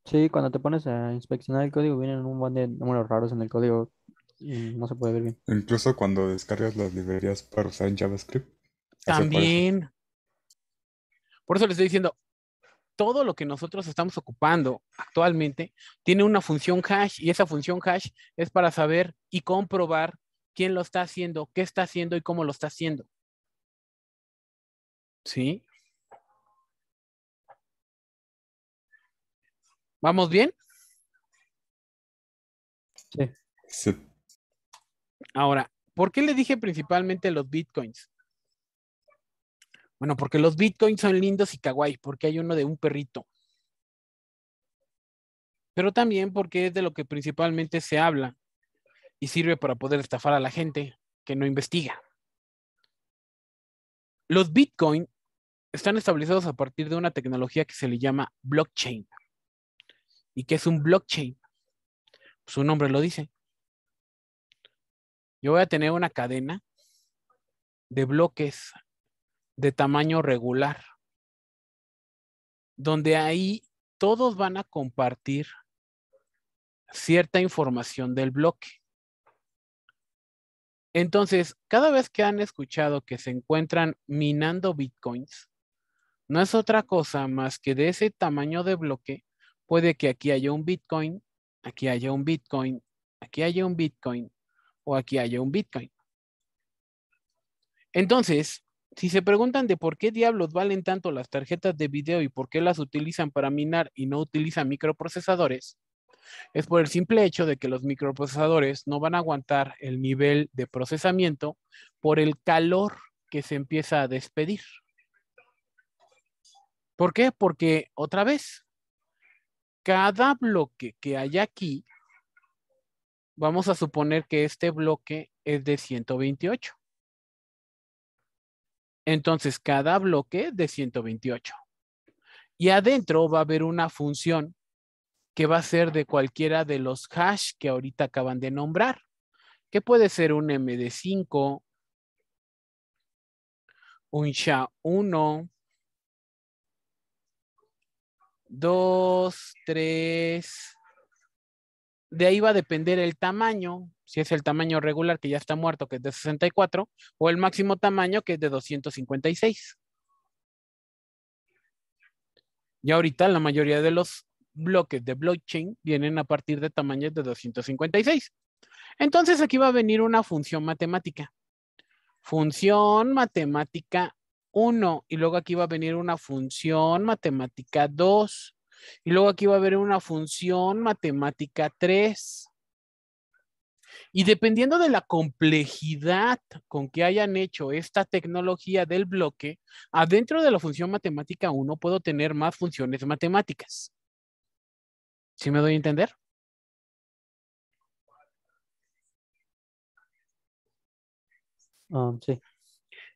[SPEAKER 4] Sí, cuando te pones a inspeccionar el código, vienen un montón de números raros en el código y no se puede ver bien. Incluso cuando descargas las librerías para usar en JavaScript.
[SPEAKER 3] También. Por eso les estoy diciendo, todo lo que nosotros estamos ocupando actualmente tiene una función hash y esa función hash es para saber y comprobar quién lo está haciendo, qué está haciendo y cómo lo está haciendo.
[SPEAKER 1] ¿Sí? ¿Vamos bien? Sí.
[SPEAKER 3] Ahora, ¿por qué le dije principalmente los bitcoins? Bueno, porque los bitcoins son lindos y kawaii, porque hay uno de un perrito. Pero también porque es de lo que principalmente se habla y sirve para poder estafar a la gente que no investiga. Los bitcoins están establecidos a partir de una tecnología que se le llama blockchain. ¿Y qué es un blockchain? Su pues nombre lo dice. Yo voy a tener una cadena de bloques de tamaño regular, donde ahí todos van a compartir cierta información del bloque. Entonces, cada vez que han escuchado que se encuentran minando bitcoins, no es otra cosa más que de ese tamaño de bloque, puede que aquí haya un bitcoin, aquí haya un bitcoin, aquí haya un bitcoin o aquí haya un bitcoin. Entonces, si se preguntan de por qué diablos valen tanto las tarjetas de video y por qué las utilizan para minar y no utilizan microprocesadores, es por el simple hecho de que los microprocesadores no van a aguantar el nivel de procesamiento por el calor que se empieza a despedir. ¿Por qué? Porque otra vez, cada bloque que hay aquí, vamos a suponer que este bloque es de 128. Entonces, cada bloque de 128. Y adentro va a haber una función que va a ser de cualquiera de los hash que ahorita acaban de nombrar, que puede ser un MD5, un SHA-1, 2, 3. De ahí va a depender el tamaño, si es el tamaño regular que ya está muerto, que es de 64, o el máximo tamaño que es de 256. Y ahorita la mayoría de los bloques de blockchain vienen a partir de tamaños de 256. Entonces aquí va a venir una función matemática. Función matemática 1 y luego aquí va a venir una función matemática 2 y luego aquí va a haber una función matemática 3 y dependiendo de la complejidad con que hayan hecho esta tecnología del bloque, adentro de la función matemática 1 puedo tener más funciones matemáticas.
[SPEAKER 1] ¿Sí me doy a entender? Ah, sí.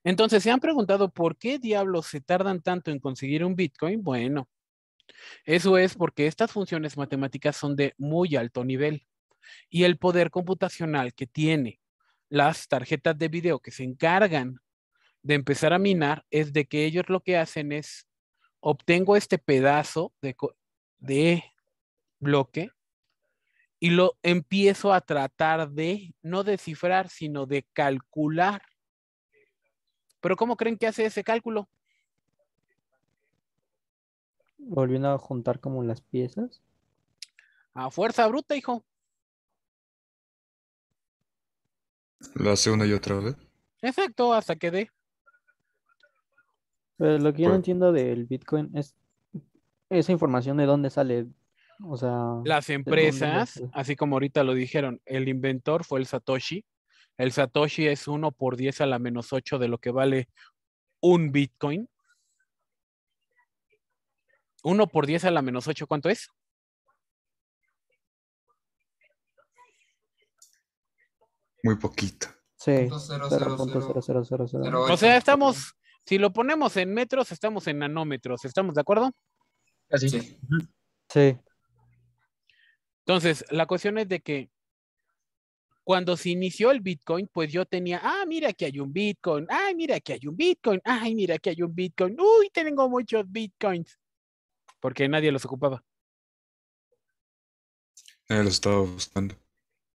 [SPEAKER 1] Entonces, ¿se han preguntado
[SPEAKER 3] por qué diablos se tardan tanto en conseguir un Bitcoin? Bueno, eso es porque estas funciones matemáticas son de muy alto nivel y el poder computacional que tiene las tarjetas de video que se encargan de empezar a minar es de que ellos lo que hacen es obtengo este pedazo de, de bloque y lo empiezo a tratar de no descifrar, sino de calcular. Pero ¿cómo creen que hace ese
[SPEAKER 1] cálculo?
[SPEAKER 4] Volviendo a juntar como las piezas.
[SPEAKER 1] A fuerza bruta, hijo. ¿Lo hace una y otra vez?
[SPEAKER 3] Exacto, hasta que de
[SPEAKER 4] lo que yo no pues- entiendo del Bitcoin es esa información de dónde sale. O sea, las empresas,
[SPEAKER 3] así como ahorita lo dijeron, el inventor fue el Satoshi. El Satoshi es 1 por 10 a la menos 8 de lo que vale un Bitcoin. 1 por 10 a la menos 8, ¿cuánto
[SPEAKER 4] es? Muy poquito. Sí. O sea,
[SPEAKER 3] estamos, si lo ponemos en metros, estamos en nanómetros. ¿Estamos de acuerdo?
[SPEAKER 1] Así. Sí. sí.
[SPEAKER 3] Entonces, la cuestión es de que cuando se inició el Bitcoin, pues yo tenía, ah, mira que hay un Bitcoin, ay, mira que hay un Bitcoin, ay, mira que hay un Bitcoin, uy, tengo muchos Bitcoins, porque nadie los ocupaba.
[SPEAKER 1] Nadie los estaba buscando.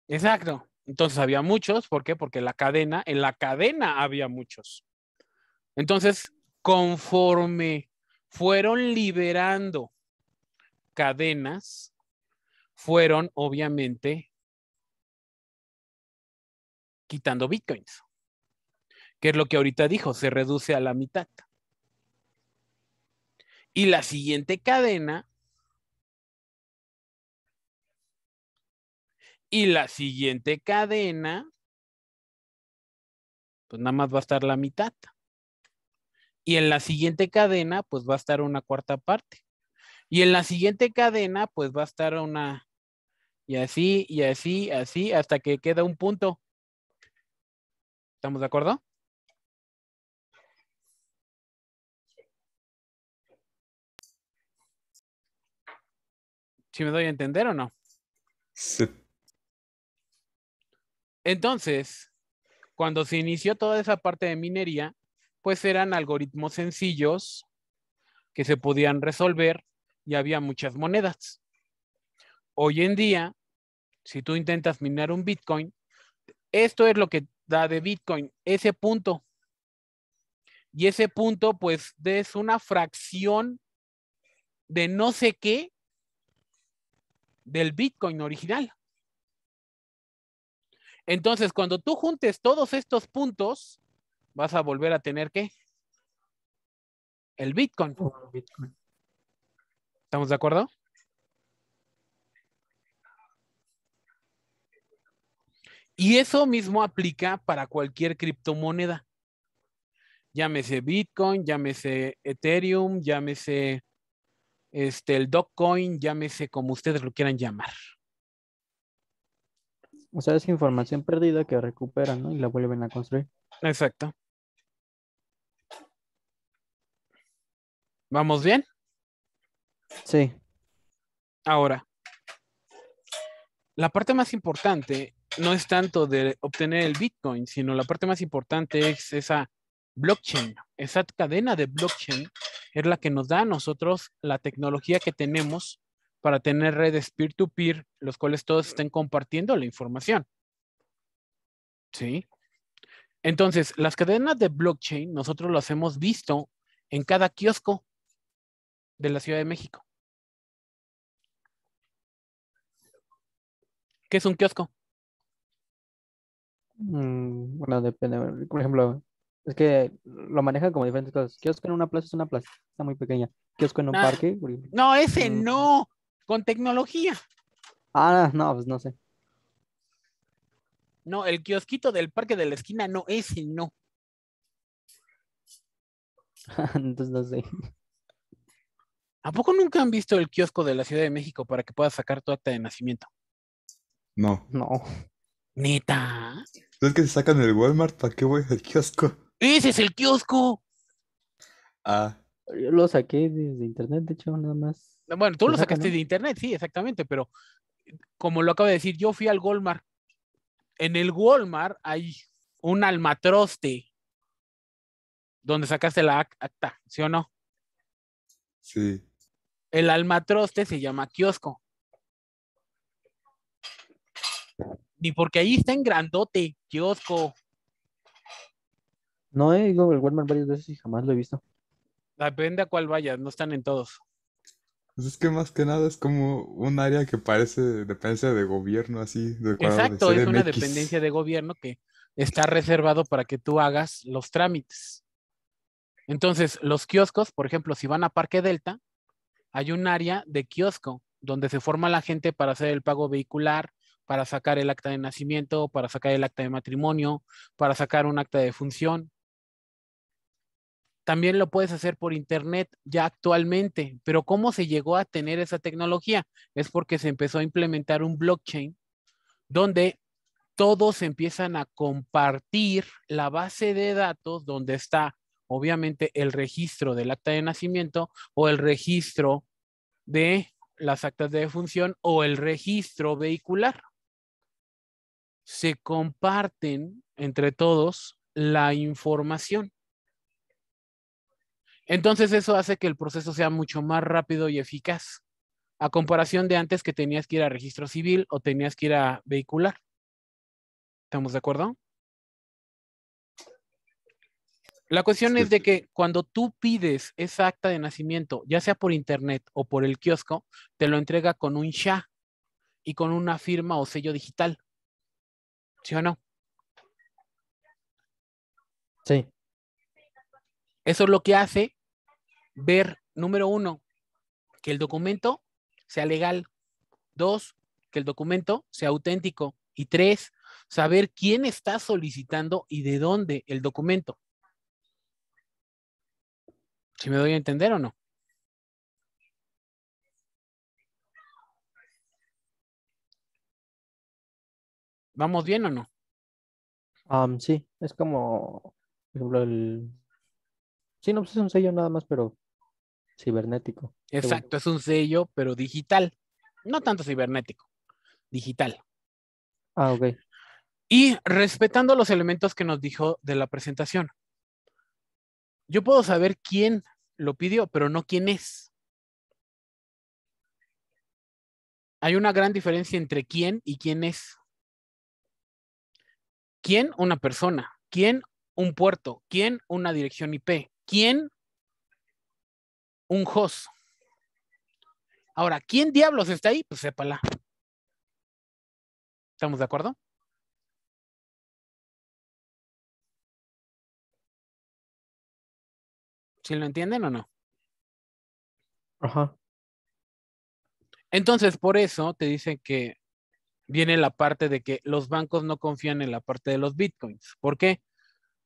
[SPEAKER 3] Exacto. Entonces había muchos, ¿por qué? Porque la cadena, en la cadena había muchos. Entonces, conforme fueron liberando cadenas, fueron obviamente quitando bitcoins, que es lo que ahorita dijo, se reduce a la mitad. Y la siguiente cadena
[SPEAKER 1] Y la siguiente cadena, pues nada más va a estar la mitad.
[SPEAKER 3] Y en la siguiente cadena, pues va a estar una cuarta parte. Y en la siguiente cadena, pues va a estar una... Y así, y así, así, hasta que queda un punto.
[SPEAKER 1] ¿Estamos de acuerdo? ¿Sí me doy a entender o no? Sí.
[SPEAKER 3] Entonces, cuando se inició toda esa parte de minería, pues eran algoritmos sencillos que se podían resolver y había muchas monedas. Hoy en día, si tú intentas minar un Bitcoin, esto es lo que da de Bitcoin, ese punto. Y ese punto, pues, es una fracción de no sé qué del Bitcoin original. Entonces, cuando tú juntes todos estos puntos, vas a volver a tener qué? El oh, Bitcoin. ¿Estamos de acuerdo? Y eso mismo aplica para cualquier criptomoneda. Llámese Bitcoin, llámese Ethereum, llámese este, el Dogecoin, llámese como ustedes lo quieran llamar.
[SPEAKER 4] O sea, es información perdida que recuperan ¿no? y la vuelven a construir. Exacto. ¿Vamos bien? Sí.
[SPEAKER 3] Ahora, la parte más importante no es tanto de obtener el Bitcoin, sino la parte más importante es esa blockchain. Esa cadena de blockchain es la que nos da a nosotros la tecnología que tenemos para tener redes peer-to-peer, los cuales todos estén compartiendo la información. ¿Sí? Entonces, las cadenas de blockchain nosotros las hemos
[SPEAKER 1] visto en cada kiosco de la Ciudad de México. ¿Qué es un kiosco?
[SPEAKER 4] Mm, bueno, depende. Por ejemplo, es que lo manejan como diferentes cosas. Kiosco en una plaza es una plaza, está muy pequeña. Kiosco en un parque. No, ese mm.
[SPEAKER 3] no con tecnología.
[SPEAKER 4] Ah, no, pues no sé.
[SPEAKER 3] No, el kiosquito del parque de la esquina, no, ese no. Entonces no sé. ¿A poco nunca han visto el kiosco de la Ciudad de México para que puedas sacar tu acta de nacimiento? No. No. Neta.
[SPEAKER 4] Pues ¿Es que se sacan el Walmart? ¿Para qué voy al kiosco?
[SPEAKER 3] ¡Ese es el kiosco!
[SPEAKER 4] Ah. Yo lo saqué desde internet, de hecho, nada más.
[SPEAKER 3] Bueno, tú lo sacaste de internet, sí, exactamente, pero eh, como lo acabo de decir, yo fui al Walmart. En el Walmart hay un almatroste donde sacaste la acta, ¿sí o no? Sí. El almatroste se llama kiosco. Y porque ahí está en grandote, kiosco.
[SPEAKER 4] No he ido al Walmart varias veces y jamás lo he visto.
[SPEAKER 3] Depende a cuál vayas, no están en todos.
[SPEAKER 4] Pues es que más que nada es como un área que parece dependencia de gobierno, así. Exacto, es una dependencia
[SPEAKER 3] de gobierno que está reservado para que tú hagas los trámites. Entonces, los kioscos, por ejemplo, si van a Parque Delta, hay un área de kiosco donde se forma la gente para hacer el pago vehicular, para sacar el acta de nacimiento, para sacar el acta de matrimonio, para sacar un acta de función. También lo puedes hacer por internet ya actualmente, pero ¿cómo se llegó a tener esa tecnología? Es porque se empezó a implementar un blockchain donde todos empiezan a compartir la base de datos donde está obviamente el registro del acta de nacimiento o el registro de las actas de defunción o el registro vehicular. Se comparten entre todos la información. Entonces eso hace que el proceso sea mucho más rápido y eficaz, a comparación de antes que tenías que ir a registro civil o tenías que ir a vehicular. ¿Estamos de acuerdo? La cuestión es de que cuando tú pides esa acta de nacimiento, ya sea por internet o por el kiosco, te lo entrega con un SHA y con una firma o sello digital. ¿Sí o no? Sí. Eso es lo que hace ver, número uno, que el documento sea legal. Dos, que el documento sea auténtico. Y tres, saber quién está solicitando y de dónde el documento.
[SPEAKER 1] ¿Si me doy a entender o no? ¿Vamos bien o no? sí, es como, Sí, no,
[SPEAKER 4] pues es un sello nada más, pero Cibernético. Exacto,
[SPEAKER 3] es un sello, pero digital. No tanto cibernético, digital.
[SPEAKER 4] Ah, ok. Y
[SPEAKER 3] respetando los elementos que nos dijo de la presentación. Yo puedo saber quién lo pidió, pero no quién es. Hay una gran diferencia entre quién y quién es. ¿Quién? Una persona. ¿Quién? Un puerto. ¿Quién? Una dirección IP. ¿Quién? un host. Ahora, ¿quién diablos
[SPEAKER 1] está ahí? Pues sépala. ¿Estamos de acuerdo? ¿Sí lo entienden o no? Ajá.
[SPEAKER 3] Entonces, por eso te dicen que viene la parte de que los bancos no confían en la parte de los bitcoins. ¿Por qué?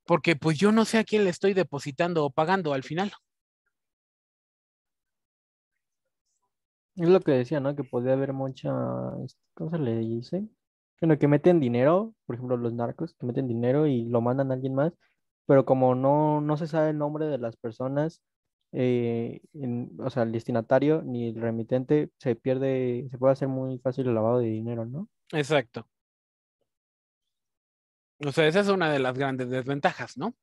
[SPEAKER 3] Porque pues yo no sé a quién le estoy depositando o pagando al final.
[SPEAKER 4] Es lo que decía, ¿no? Que podía haber mucha, este, ¿cómo se le dice? Bueno, que meten dinero, por ejemplo, los narcos, que meten dinero y lo mandan a alguien más, pero como no, no se sabe el nombre de las personas, eh, en, o sea, el destinatario ni el remitente, se pierde, se puede hacer muy fácil el lavado de dinero, ¿no?
[SPEAKER 3] Exacto. O sea, esa es una de las grandes desventajas, ¿no?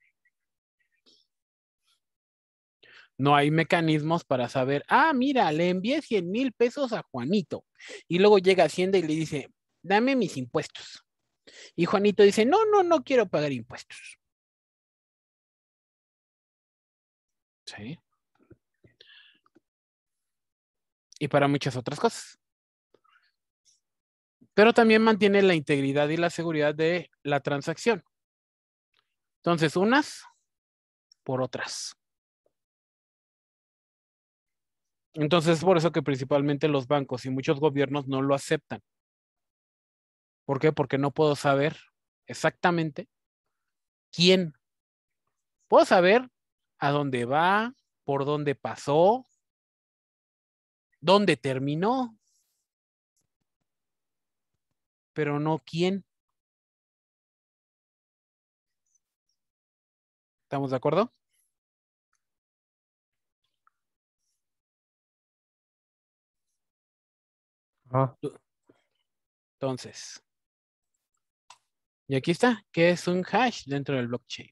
[SPEAKER 3] No hay mecanismos para saber, ah, mira, le envié 100 mil pesos a Juanito. Y luego llega Hacienda y le dice, dame mis impuestos. Y Juanito
[SPEAKER 1] dice, no, no, no quiero pagar impuestos. Sí. Y para muchas otras cosas.
[SPEAKER 3] Pero también mantiene la integridad y la seguridad de la transacción. Entonces, unas por otras. Entonces es por eso que principalmente los bancos y muchos gobiernos no lo aceptan. ¿Por qué? Porque no puedo saber exactamente quién. Puedo saber a dónde va, por dónde pasó, dónde terminó,
[SPEAKER 1] pero no quién. ¿Estamos de acuerdo? Ah. Entonces, y aquí está, que es un hash dentro del blockchain.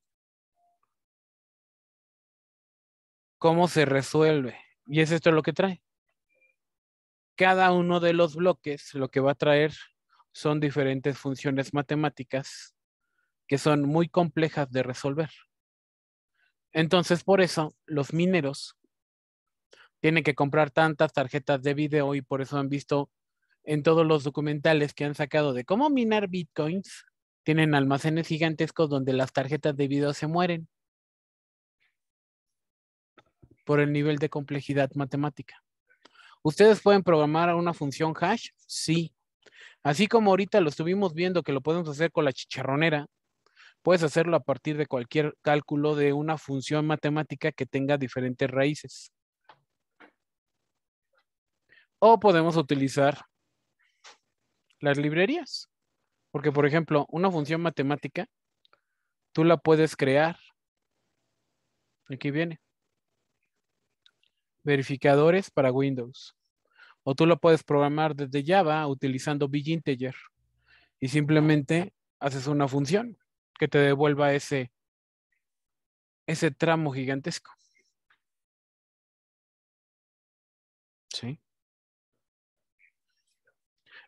[SPEAKER 1] ¿Cómo se resuelve? Y es esto lo que trae. Cada
[SPEAKER 3] uno de los bloques lo que va a traer son diferentes funciones matemáticas que son muy complejas de resolver. Entonces, por eso, los mineros tienen que comprar tantas tarjetas de video y por eso han visto en todos los documentales que han sacado de cómo minar bitcoins, tienen almacenes gigantescos donde las tarjetas de video se mueren por el nivel de complejidad matemática. ¿Ustedes pueden programar una función hash? Sí. Así como ahorita lo estuvimos viendo que lo podemos hacer con la chicharronera, puedes hacerlo a partir de cualquier cálculo de una función matemática que tenga diferentes raíces. O podemos utilizar las librerías. Porque, por ejemplo, una función matemática, tú la puedes crear. Aquí viene. Verificadores para Windows. O tú lo puedes programar desde Java utilizando BigInteger. Y simplemente haces una
[SPEAKER 1] función que te devuelva ese, ese tramo gigantesco.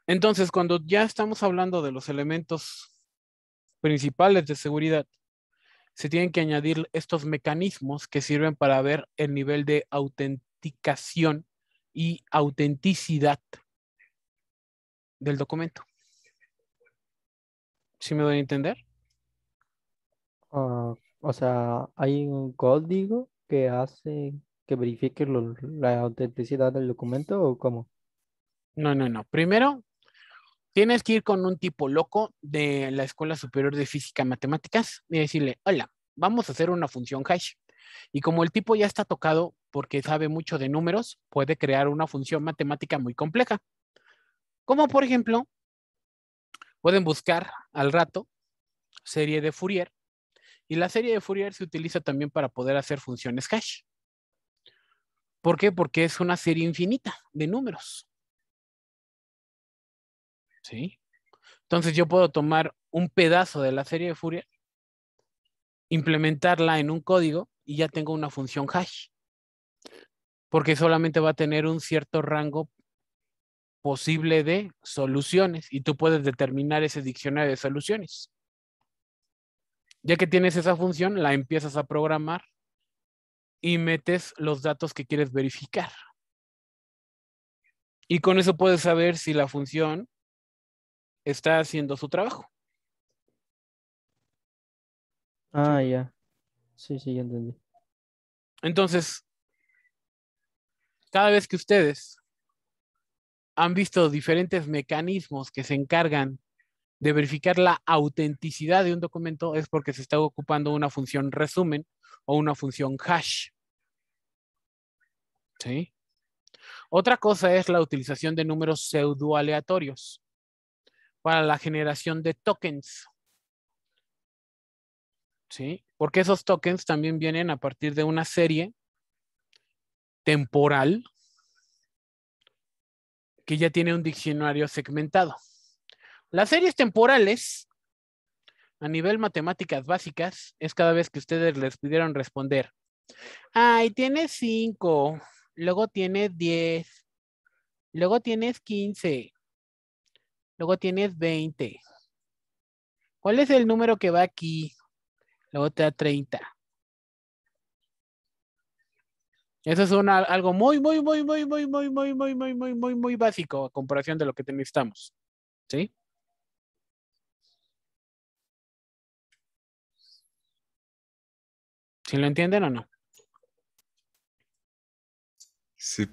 [SPEAKER 1] Entonces, cuando ya estamos hablando de los elementos
[SPEAKER 3] principales de seguridad, se tienen que añadir estos mecanismos que sirven para ver el nivel de autenticación y autenticidad
[SPEAKER 4] del documento. ¿Sí me doy a entender? Ah, o sea, hay un código que hace que verifique la autenticidad del documento o cómo?
[SPEAKER 3] No, no, no. Primero Tienes que ir con un tipo loco de la Escuela Superior de Física y Matemáticas y decirle, hola, vamos a hacer una función hash. Y como el tipo ya está tocado porque sabe mucho de números, puede crear una función matemática muy compleja. Como por ejemplo, pueden buscar al rato serie de Fourier y la serie de Fourier se utiliza también para poder hacer funciones hash. ¿Por qué? Porque es una serie infinita de números. ¿sí? Entonces yo puedo tomar un pedazo de la serie de Furia. implementarla en un código y ya tengo una función hash, porque solamente va a tener un cierto rango posible de soluciones y tú puedes determinar ese diccionario de soluciones. Ya que tienes esa función, la empiezas a programar y metes los datos que quieres verificar. Y con eso puedes saber si la función está haciendo su trabajo.
[SPEAKER 1] Ah, ya. Sí, sí, ya entendí. Entonces, cada vez que ustedes han
[SPEAKER 3] visto diferentes mecanismos que se encargan de verificar la autenticidad de un documento, es porque se está ocupando una función resumen o una función hash. ¿Sí? Otra cosa es la utilización de números pseudoaleatorios para la generación de tokens. ¿Sí? Porque esos tokens también vienen a partir de una serie temporal que ya tiene un diccionario segmentado. Las series temporales a nivel matemáticas básicas es cada vez que ustedes les pidieron responder. Ay, tienes 5, luego tienes 10, luego tienes 15, Luego tienes 20. ¿Cuál es el número que va aquí? Luego te da 30. Eso es algo muy, muy, muy, muy, muy, muy, muy, muy, muy, muy, muy, muy básico a
[SPEAKER 1] comparación de lo que necesitamos. ¿Sí? ¿Sí lo entienden o no? Sí.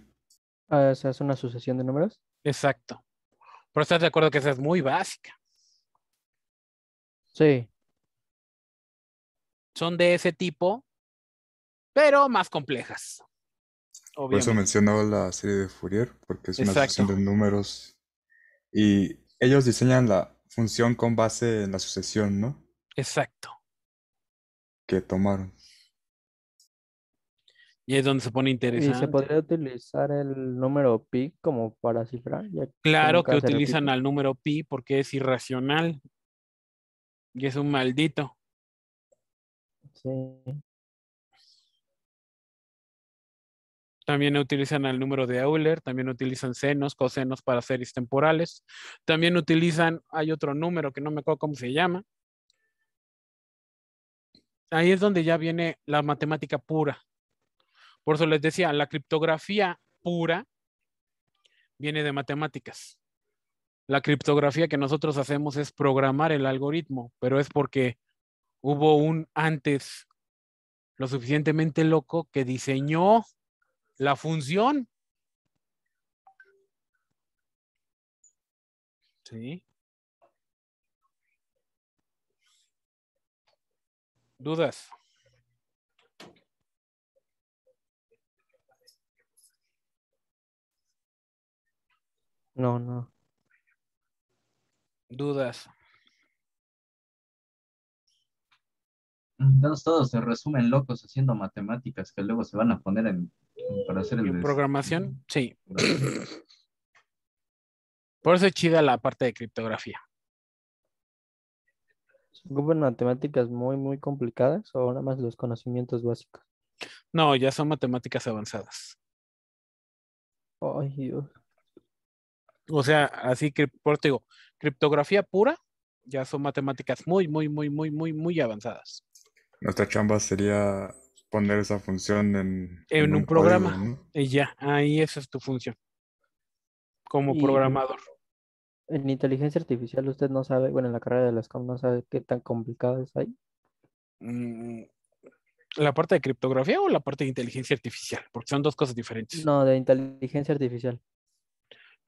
[SPEAKER 1] Uh, es una sucesión de números?
[SPEAKER 4] Exacto.
[SPEAKER 3] Pero estás de acuerdo que esa es
[SPEAKER 4] muy básica. Sí.
[SPEAKER 3] Son de ese tipo, pero más complejas.
[SPEAKER 1] Por
[SPEAKER 4] eso mencionaba la serie de Fourier, porque es una sucesión de números. Y ellos diseñan la función con base en la sucesión, ¿no?
[SPEAKER 1] Exacto. Que tomaron.
[SPEAKER 3] Y es donde se pone interesante. se podría
[SPEAKER 4] utilizar el número pi como para cifrar.
[SPEAKER 3] claro que utilizan al número pi porque es irracional. Y es un maldito. Sí. También utilizan al número de Euler, también utilizan senos, cosenos para series temporales. También utilizan, hay otro número que no me acuerdo cómo se llama. Ahí es donde ya viene la matemática pura. Por eso les decía, la criptografía pura viene de matemáticas. La criptografía que nosotros hacemos es programar el algoritmo, pero es porque hubo un antes lo suficientemente loco que
[SPEAKER 1] diseñó la función. ¿Sí? ¿Dudas? No, no. Dudas. Entonces todos se resumen locos haciendo matemáticas que luego se van a poner en para hacer el
[SPEAKER 3] programación. Sí. Por eso es chida la parte de criptografía.
[SPEAKER 4] ¿Ocupan matemáticas muy, muy complicadas o nada más los conocimientos básicos?
[SPEAKER 3] No, ya son matemáticas avanzadas.
[SPEAKER 4] Ay, Dios.
[SPEAKER 3] O sea, así que, por te digo, criptografía pura, ya son matemáticas muy, muy, muy, muy, muy, muy avanzadas.
[SPEAKER 4] Nuestra chamba sería poner esa función en, en, un, programa.
[SPEAKER 3] Y ya, ahí esa es tu función. Como programador.
[SPEAKER 4] En inteligencia artificial usted no sabe, bueno, en la carrera de las COM no sabe qué tan complicado es ahí.
[SPEAKER 3] Mm, ¿La parte de criptografía o la parte de inteligencia artificial? Porque son dos cosas diferentes. No, de inteligencia artificial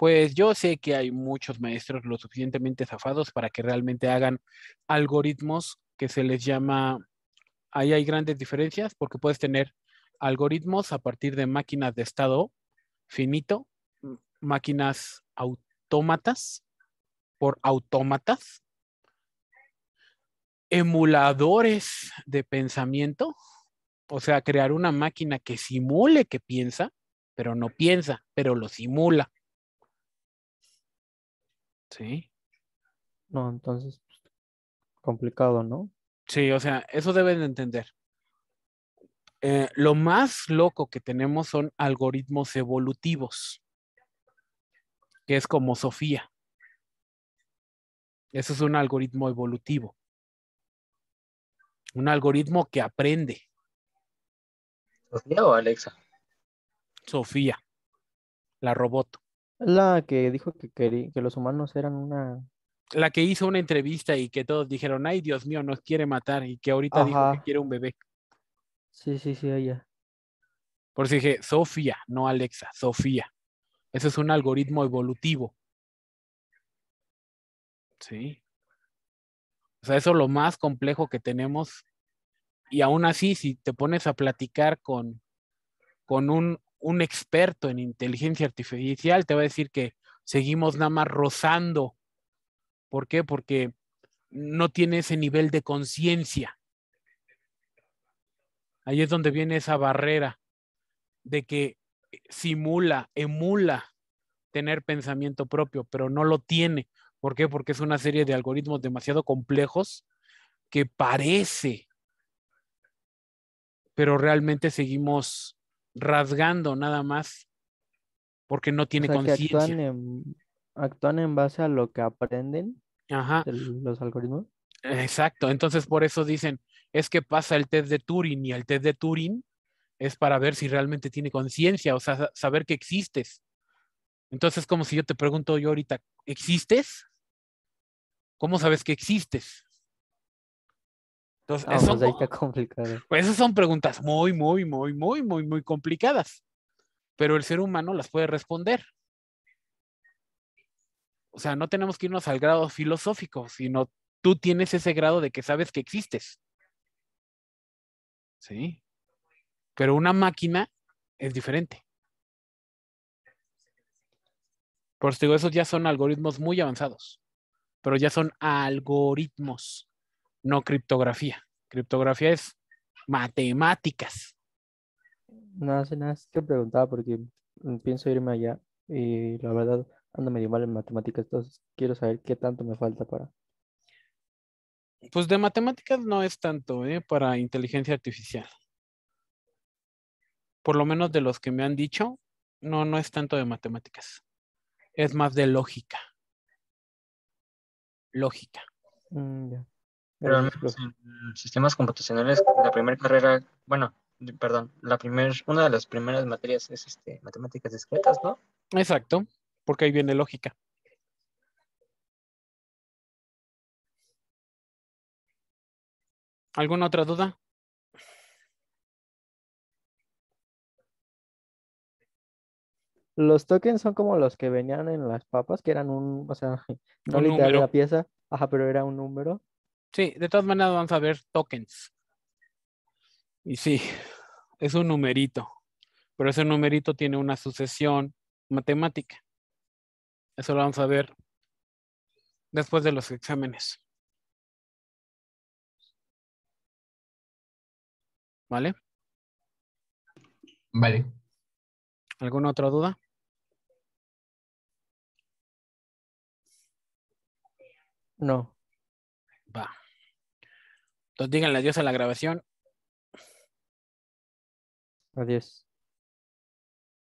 [SPEAKER 3] pues yo sé que hay muchos maestros lo suficientemente zafados para que realmente hagan algoritmos que se les llama, ahí hay grandes diferencias porque puedes tener algoritmos a partir de máquinas de estado finito, máquinas autómatas por autómatas, emuladores de pensamiento, o sea, crear una máquina que simule que piensa, pero no piensa, pero lo simula.
[SPEAKER 4] Sí. No, entonces, pues, complicado, ¿no?
[SPEAKER 3] Sí, o sea, eso deben de entender. Eh, lo más loco que tenemos son algoritmos evolutivos, que es como Sofía. Eso es un algoritmo evolutivo. Un algoritmo que aprende. ¿Sofía o Alexa?
[SPEAKER 4] Sofía, la robot. La que dijo que, quería que los humanos eran una...
[SPEAKER 3] La que hizo una entrevista y que todos dijeron, ay Dios mío, nos quiere matar y que ahorita dijo que
[SPEAKER 4] quiere un bebé. Sí, sí, sí, ella.
[SPEAKER 3] Por si dije, Sofía, no Alexa, Sofía. Eso es un algoritmo evolutivo. Sí. O sea, eso es lo más complejo que tenemos. Y aún así, si te pones a platicar con, con un un experto en inteligencia artificial te va a decir que seguimos nada más rozando. ¿Por qué? Porque no tiene ese nivel de conciencia. Ahí es donde viene esa barrera de que simula, emula tener pensamiento propio, pero no lo tiene. ¿Por qué? Porque es una serie de algoritmos demasiado complejos que parece, pero realmente seguimos rasgando nada más porque no tiene conciencia.
[SPEAKER 4] Actúan en, base a lo que aprenden los algoritmos. Exacto,
[SPEAKER 3] entonces por eso dicen, es que pasa el test de Turing y el test de Turing es para ver si realmente tiene conciencia, o sea, saber que existes. Entonces, como si yo te pregunto yo ahorita, ¿existes? ¿Cómo sabes que existes? Ah, pues, pues esas son preguntas muy, muy, muy, muy, muy, muy complicadas. Pero el ser humano las puede responder. O sea, no tenemos que irnos al grado filosófico, sino tú tienes ese grado de que sabes que existes. ¿Sí? Pero una máquina es diferente. Por eso digo, esos ya son algoritmos muy avanzados, pero ya son algoritmos no criptografía. Criptografía es matemáticas.
[SPEAKER 4] No Nada, nada, es que preguntaba porque mm, pienso irme allá y la verdad ando medio mal en matemáticas, entonces quiero saber qué tanto me falta para.
[SPEAKER 3] Pues de matemáticas no es tanto, ¿eh? Para inteligencia artificial. Por lo menos de los que me han dicho, no, no es tanto de matemáticas. Es más de
[SPEAKER 4] lógica. Lógica.
[SPEAKER 1] Mm, ya. Pero en sistemas computacionales,
[SPEAKER 4] la primera carrera, bueno, perdón, la primer,
[SPEAKER 1] una de las primeras materias es este, matemáticas discretas, ¿no? Exacto, porque ahí viene lógica. ¿Alguna otra duda? Los tokens son como los que venían en las papas,
[SPEAKER 4] que eran un, o sea, no literal la pieza, ajá, pero era un número
[SPEAKER 1] Sí, de todas
[SPEAKER 3] maneras vamos a ver tokens. Y sí, es un numerito, pero ese numerito tiene una sucesión matemática. Eso
[SPEAKER 1] lo vamos a ver después de los exámenes. ¿Vale? Vale. ¿Alguna otra duda? No. Entonces díganle adiós a la grabación. Adiós.